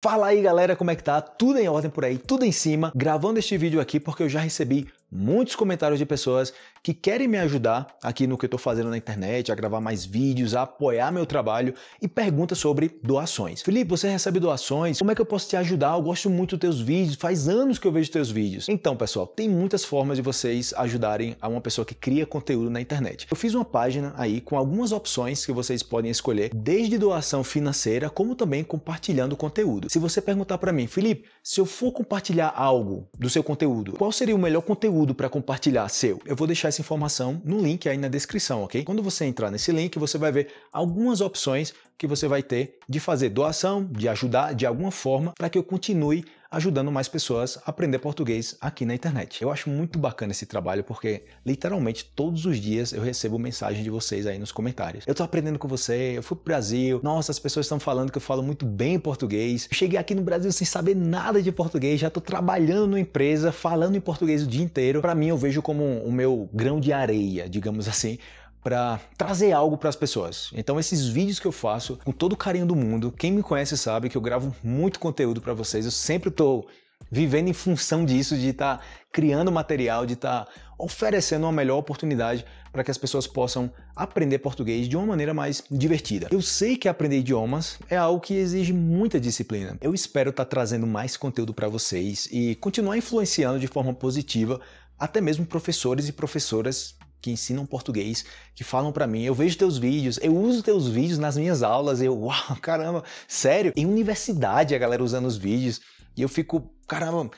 Fala aí galera, como é que tá? Tudo em ordem por aí, tudo em cima. Gravando este vídeo aqui porque eu já recebi muitos comentários de pessoas que querem me ajudar aqui no que eu estou fazendo na internet, a gravar mais vídeos, a apoiar meu trabalho e perguntas sobre doações. Felipe, você recebe doações? Como é que eu posso te ajudar? Eu gosto muito dos teus vídeos, faz anos que eu vejo teus vídeos. Então, pessoal, tem muitas formas de vocês ajudarem a uma pessoa que cria conteúdo na internet. Eu fiz uma página aí com algumas opções que vocês podem escolher, desde doação financeira, como também compartilhando conteúdo. Se você perguntar para mim, Felipe, se eu for compartilhar algo do seu conteúdo, qual seria o melhor conteúdo conteúdo para compartilhar seu? Eu vou deixar essa informação no link aí na descrição, ok? Quando você entrar nesse link, você vai ver algumas opções que você vai ter de fazer doação, de ajudar de alguma forma para que eu continue ajudando mais pessoas a aprender português aqui na internet. Eu acho muito bacana esse trabalho porque literalmente todos os dias eu recebo mensagem de vocês aí nos comentários. Eu tô aprendendo com você, eu fui pro Brasil, nossa, as pessoas estão falando que eu falo muito bem português. Eu cheguei aqui no Brasil sem saber nada de português, já tô trabalhando numa empresa, falando em português o dia inteiro. Para mim eu vejo como o meu grão de areia, digamos assim, para trazer algo para as pessoas. Então esses vídeos que eu faço com todo o carinho do mundo, quem me conhece sabe que eu gravo muito conteúdo para vocês. Eu sempre estou vivendo em função disso, de estar tá criando material, de estar tá oferecendo uma melhor oportunidade para que as pessoas possam aprender português de uma maneira mais divertida. Eu sei que aprender idiomas é algo que exige muita disciplina. Eu espero estar tá trazendo mais conteúdo para vocês e continuar influenciando de forma positiva até mesmo professores e professoras que ensinam português, que falam para mim, eu vejo teus vídeos, eu uso teus vídeos nas minhas aulas, eu, uau, caramba, sério, em universidade a galera usando os vídeos, e eu fico, caramba,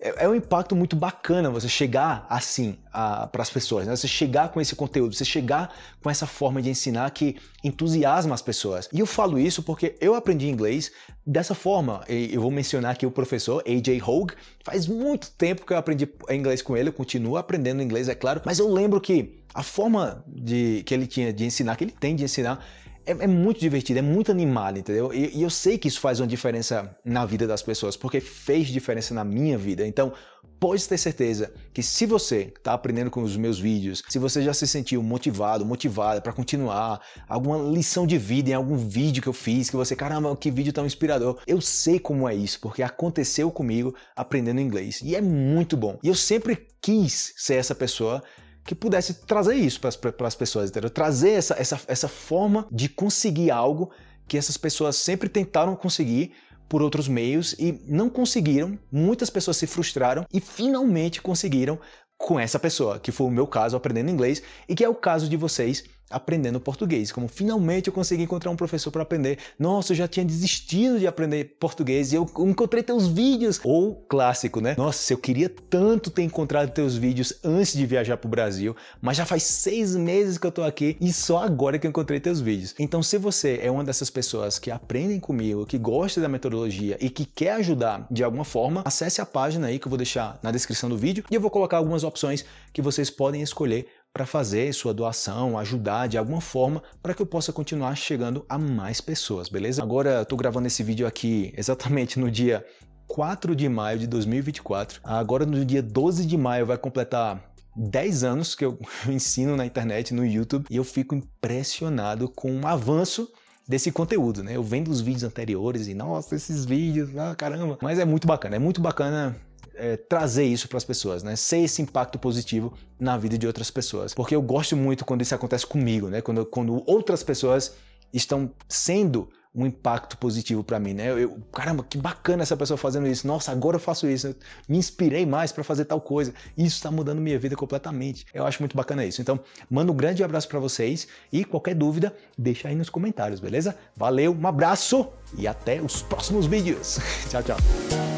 é, é, um impacto muito bacana você chegar assim para as pessoas, né? você chegar com esse conteúdo, você chegar com essa forma de ensinar que entusiasma as pessoas. E eu falo isso porque eu aprendi inglês dessa forma. E eu vou mencionar aqui o professor AJ Hogue. Faz muito tempo que eu aprendi inglês com ele, eu continuo aprendendo inglês, é claro, mas eu lembro que a forma de, que ele tinha de ensinar, que ele tem de ensinar, é, é, muito divertido, é muito animado, entendeu? E, e, eu sei que isso faz uma diferença na vida das pessoas, porque fez diferença na minha vida. Então, pode ter certeza que se você está aprendendo com os meus vídeos, se você já se sentiu motivado, motivada para continuar, alguma lição de vida em algum vídeo que eu fiz, que você, caramba, que vídeo tão inspirador. Eu sei como é isso, porque aconteceu comigo aprendendo inglês e é muito bom. E eu sempre quis ser essa pessoa que pudesse trazer isso para as pessoas, entendeu? Trazer essa, essa, essa forma de conseguir algo que essas pessoas sempre tentaram conseguir por outros meios e não conseguiram, muitas pessoas se frustraram e finalmente conseguiram com essa pessoa, que foi o meu caso aprendendo inglês e que é o caso de vocês aprendendo português, como finalmente eu consegui encontrar um professor para aprender. Nossa, eu já tinha desistido de aprender português e eu encontrei teus vídeos. Ou clássico, né? Nossa, eu queria tanto ter encontrado teus vídeos antes de viajar para o Brasil, mas já faz seis meses que eu tô aqui e só agora que eu encontrei teus vídeos. Então, se você é uma dessas pessoas que aprendem comigo, que gosta da metodologia e que quer ajudar de alguma forma, acesse a página aí que eu vou deixar na descrição do vídeo e eu vou colocar algumas opções que vocês podem escolher para fazer sua doação, ajudar de alguma forma para que eu possa continuar chegando a mais pessoas, beleza? Agora estou gravando esse vídeo aqui exatamente no dia 4 de maio de 2024. Agora no dia 12 de maio vai completar 10 anos que eu ensino na internet, no YouTube, e eu fico impressionado com o avanço desse conteúdo, né? Eu vendo os vídeos anteriores e, nossa, esses vídeos, ah, caramba. Mas é muito bacana, é muito bacana é, trazer isso para as pessoas, né? Ser esse impacto positivo na vida de outras pessoas. Porque eu gosto muito quando isso acontece comigo, né? Quando, quando outras pessoas estão sendo um impacto positivo para mim, né? Eu, caramba, que bacana essa pessoa fazendo isso. Nossa, agora eu faço isso. me inspirei mais para fazer tal coisa. Isso está mudando minha vida completamente. Eu acho muito bacana isso. Então, mando um grande abraço para vocês e qualquer dúvida, deixa aí nos comentários, beleza? Valeu, um abraço e até os próximos vídeos. tchau, tchau.